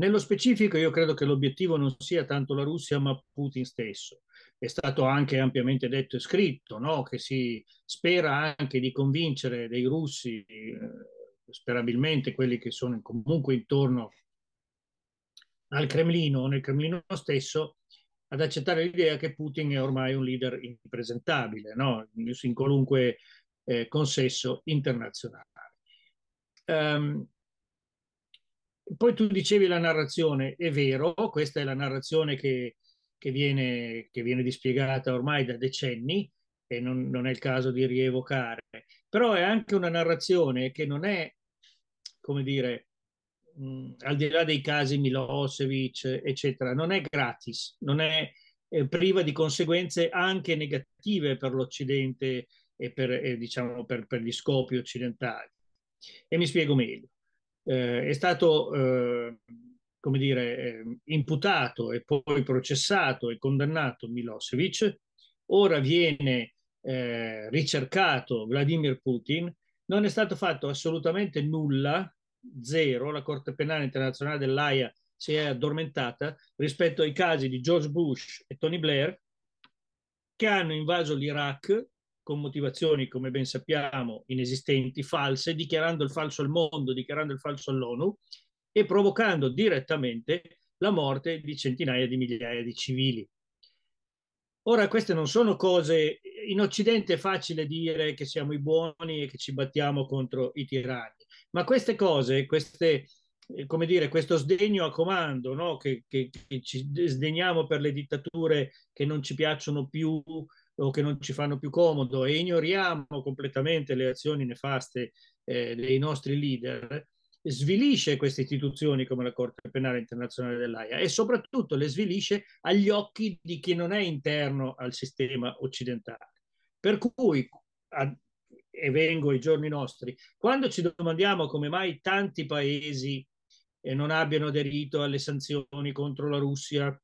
Nello specifico io credo che l'obiettivo non sia tanto la Russia ma Putin stesso. È stato anche ampiamente detto e scritto no? che si spera anche di convincere dei russi, eh, sperabilmente quelli che sono comunque intorno al Cremlino o nel Cremlino stesso, ad accettare l'idea che Putin è ormai un leader impresentabile no? in qualunque eh, consesso internazionale. Um, poi tu dicevi la narrazione, è vero, questa è la narrazione che, che, viene, che viene, dispiegata ormai da decenni e non, non, è il caso di rievocare, però è anche una narrazione che non è, come dire, mh, al di là dei casi Milosevic, eccetera, non è gratis, non è eh, priva di conseguenze anche negative per l'Occidente e per, eh, diciamo, per, per gli scopi occidentali. E mi spiego meglio eh, è stato, eh, come dire, eh, imputato e poi processato e condannato Milosevic, ora viene eh, ricercato Vladimir Putin, non è stato fatto assolutamente nulla, zero, la Corte Penale Internazionale dell'AIA si è addormentata rispetto ai casi di George Bush e Tony Blair che hanno invaso l'Iraq con motivazioni, come ben sappiamo, inesistenti, false, dichiarando il falso al mondo, dichiarando il falso all'ONU e provocando direttamente la morte di centinaia di migliaia di civili. Ora, queste non sono cose, in Occidente è facile dire che siamo i buoni e che ci battiamo contro i tiranni, ma queste cose, queste, eh, come dire, questo sdegno a comando, no? che, che, che, ci sdegniamo per le dittature che non ci piacciono più, o che non ci fanno più comodo e ignoriamo completamente le azioni nefaste eh, dei nostri leader, svilisce queste istituzioni come la Corte Penale Internazionale dell'AIA e soprattutto le svilisce agli occhi di chi non è interno al sistema occidentale. Per cui, a, e vengo ai giorni nostri, quando ci domandiamo come mai tanti paesi eh, non abbiano aderito alle sanzioni contro la Russia,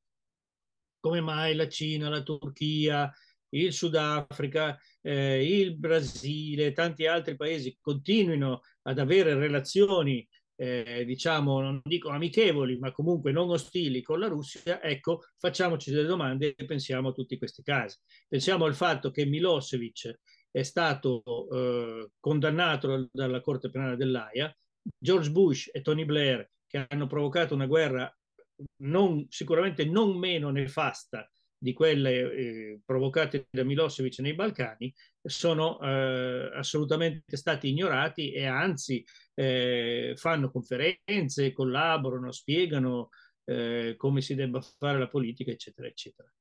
come mai la Cina, la Turchia, il Sudafrica, eh, il Brasile, tanti altri paesi continuino ad avere relazioni, eh, diciamo, non dico amichevoli, ma comunque non ostili con la Russia, ecco, facciamoci delle domande e pensiamo a tutti questi casi. Pensiamo al fatto che Milosevic è stato eh, condannato dalla Corte Penale dell'AIA, George Bush e Tony Blair che hanno provocato una guerra non, sicuramente non meno nefasta di quelle eh, provocate da Milosevic nei Balcani sono eh, assolutamente stati ignorati e anzi eh, fanno conferenze, collaborano, spiegano eh, come si debba fare la politica, eccetera, eccetera.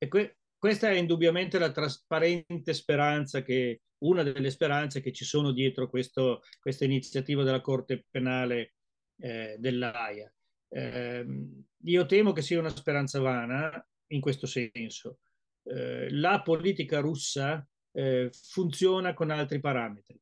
E que- questa è indubbiamente la trasparente speranza che una delle speranze che ci sono dietro questo, questa iniziativa della Corte Penale eh, dell'AIA. Eh, io temo che sia una speranza vana in questo senso. Eh, la politica russa eh, funziona con altri parametri.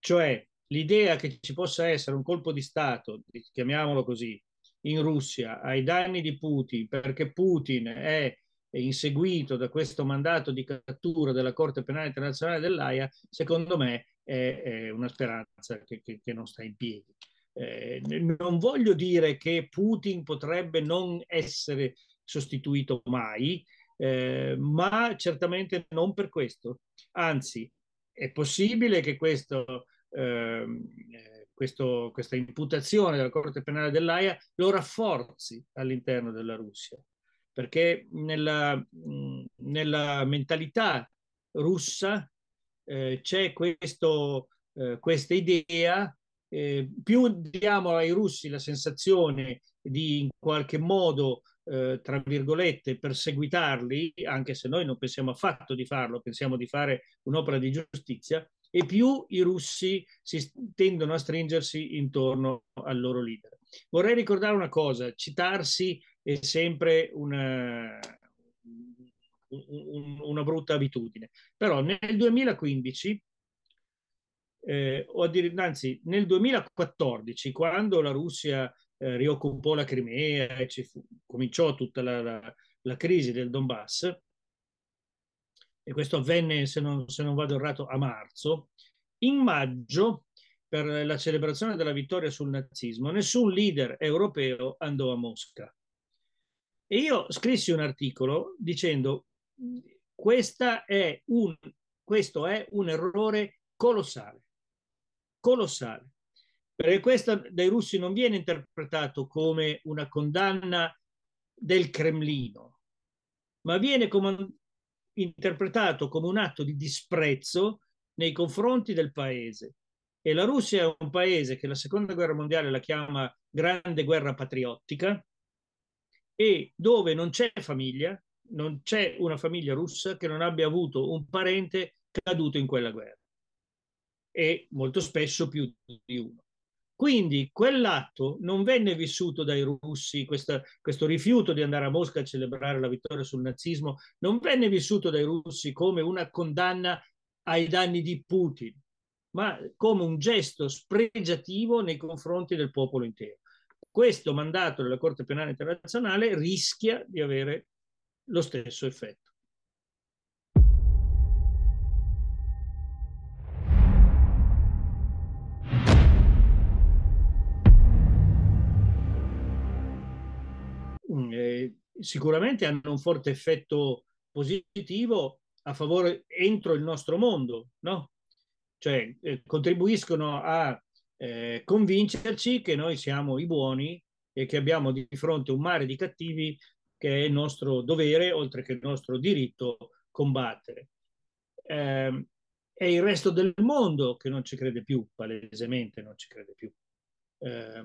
Cioè l'idea che ci possa essere un colpo di Stato, chiamiamolo così, in Russia ai danni di Putin, perché Putin è inseguito da questo mandato di cattura della Corte Penale Internazionale dell'AIA, secondo me è, è una speranza che, che, che, non sta in piedi. Eh, non voglio dire che Putin potrebbe non essere sostituito mai, eh, ma certamente non per questo. Anzi, è possibile che questo, ehm, eh, questo, questa imputazione della Corte Penale dell'AIA lo rafforzi all'interno della Russia perché nella, nella mentalità russa eh, c'è questo, eh, questa idea, eh, più diamo ai russi la sensazione di in qualche modo, eh, tra virgolette, perseguitarli, anche se noi non pensiamo affatto di farlo, pensiamo di fare un'opera di giustizia, e più i russi si tendono a stringersi intorno al loro leader. Vorrei ricordare una cosa, citarsi è sempre una, eh, una brutta abitudine. Però nel 2015, eh, o anzi nel 2014, quando la Russia eh, rioccupò la Crimea e fu, cominciò tutta la, la, la, crisi del Donbass, e questo avvenne, se non, se non vado errato, a marzo, in maggio, per la celebrazione della vittoria sul nazismo, nessun leader europeo andò a Mosca e io scrissi un articolo dicendo è un, questo è un errore colossale, colossale, perché questo dai russi non viene interpretato come una condanna del Cremlino, ma viene com interpretato come un atto di disprezzo nei confronti del paese. E la Russia è un paese che la seconda guerra mondiale la chiama grande guerra patriottica, e dove non c'è famiglia, non c'è una famiglia russa che non abbia avuto un parente caduto in quella guerra e molto spesso più di uno. Quindi quell'atto non venne vissuto dai russi, questa, questo rifiuto di andare a Mosca a celebrare la vittoria sul nazismo, non venne vissuto dai russi come una condanna ai danni di Putin, ma come un gesto spregiativo nei confronti del popolo intero. Questo mandato della Corte Penale Internazionale rischia di avere lo stesso effetto. Mm, eh, sicuramente hanno un forte effetto positivo a favore entro il nostro mondo, no? Cioè eh, contribuiscono a eh, convincerci che noi siamo i buoni e che abbiamo di fronte un mare di cattivi che è il nostro dovere, oltre che il nostro diritto, combattere. Eh, è il resto del mondo che non ci crede più, palesemente non ci crede più. Eh,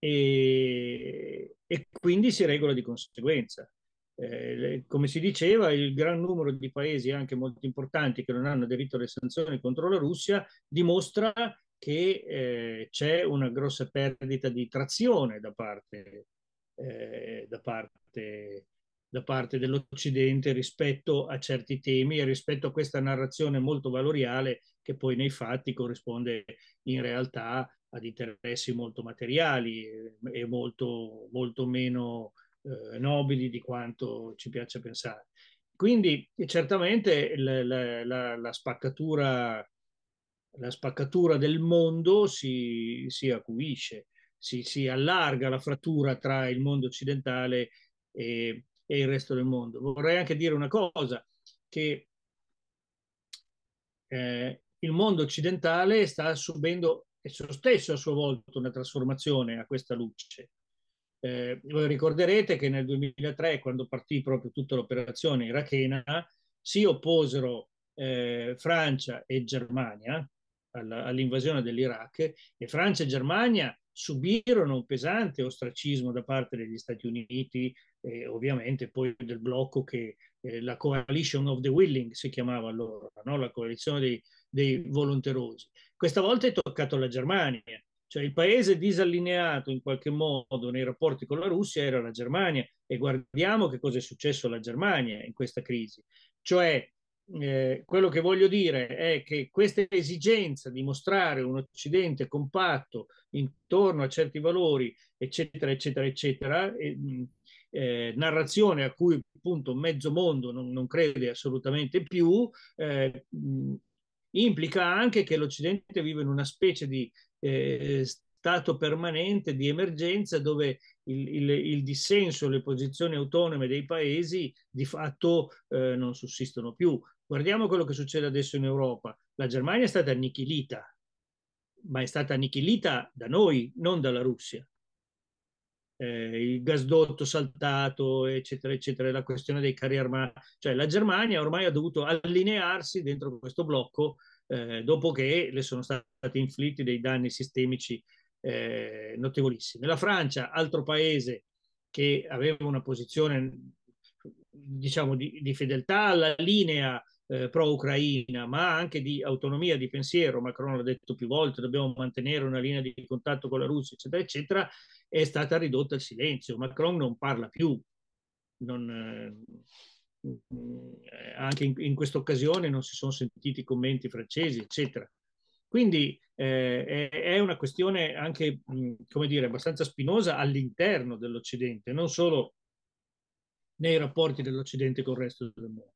e, e quindi si regola di conseguenza eh, come si diceva, il gran numero di paesi, anche molto importanti, che non hanno aderito alle sanzioni contro la Russia, dimostra che eh, c'è una grossa perdita di trazione da parte, eh, da parte, da parte dell'Occidente rispetto a certi temi e rispetto a questa narrazione molto valoriale che poi nei fatti corrisponde in realtà ad interessi molto materiali eh, e molto, molto meno eh, nobili di quanto ci piace pensare. Quindi eh, certamente la, la, la, spaccatura, la spaccatura, del mondo si, si acuisce, si, si, allarga la frattura tra il mondo occidentale e, e il resto del mondo. Vorrei anche dire una cosa, che eh, il mondo occidentale sta subendo esso stesso a sua volta una trasformazione a questa luce. Eh, voi ricorderete che nel 2003, quando partì proprio tutta l'operazione irachena, si opposero eh, Francia e Germania all'invasione dell'Iraq e Francia e Germania subirono un pesante ostracismo da parte degli Stati Uniti e ovviamente poi del blocco che eh, la Coalition of the Willing si chiamava allora, no? la coalizione dei, dei volonterosi. Questa volta è toccato alla Germania cioè il paese disallineato in qualche modo nei rapporti con la Russia era la Germania e guardiamo che cosa è successo alla Germania in questa crisi. Cioè eh, quello che voglio dire è che questa esigenza di mostrare un Occidente compatto intorno a certi valori, eccetera, eccetera, eccetera, e, eh, narrazione a cui appunto mezzo mondo non, non crede assolutamente più, eh, implica anche che l'Occidente vive in una specie di eh, stato permanente di emergenza dove il, il, il, dissenso, le posizioni autonome dei paesi di fatto eh, non sussistono più. Guardiamo quello che succede adesso in Europa. La Germania è stata annichilita, ma è stata annichilita da noi, non dalla Russia. Eh, il gasdotto saltato, eccetera, eccetera, la questione dei carri armati. Cioè la Germania ormai ha dovuto allinearsi dentro questo blocco eh, dopo che le sono stati inflitti dei danni sistemici eh, notevolissimi. La Francia, altro paese che aveva una posizione diciamo di, di fedeltà alla linea eh, pro-Ucraina, ma anche di autonomia di pensiero, Macron l'ha detto più volte, dobbiamo mantenere una linea di contatto con la Russia, eccetera, eccetera, è stata ridotta al silenzio. Macron non parla più, non, eh, Mm, anche in, in questa occasione non si sono sentiti commenti francesi, eccetera. Quindi eh, è una questione anche, mm, come dire, abbastanza spinosa all'interno dell'Occidente, non solo nei rapporti dell'Occidente con il resto del mondo.